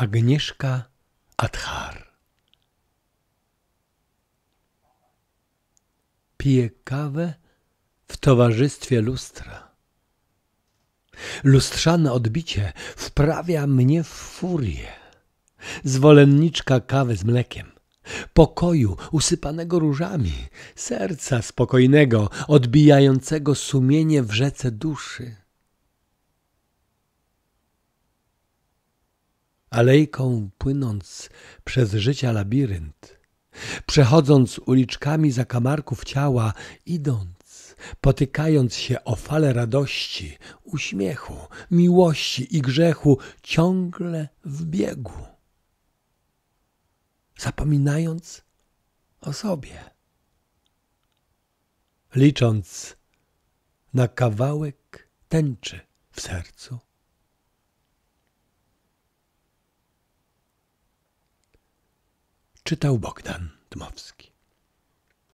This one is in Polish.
Agnieszka Adhar. Pije kawę w towarzystwie lustra. Lustrzane odbicie wprawia mnie w furię. Zwolenniczka kawy z mlekiem, pokoju usypanego różami, serca spokojnego, odbijającego sumienie w rzece duszy alejką płynąc przez życia labirynt, przechodząc uliczkami zakamarków ciała, idąc, potykając się o fale radości, uśmiechu, miłości i grzechu, ciągle w biegu, zapominając o sobie, licząc na kawałek tęczy w sercu Czytał Bogdan Dmowski.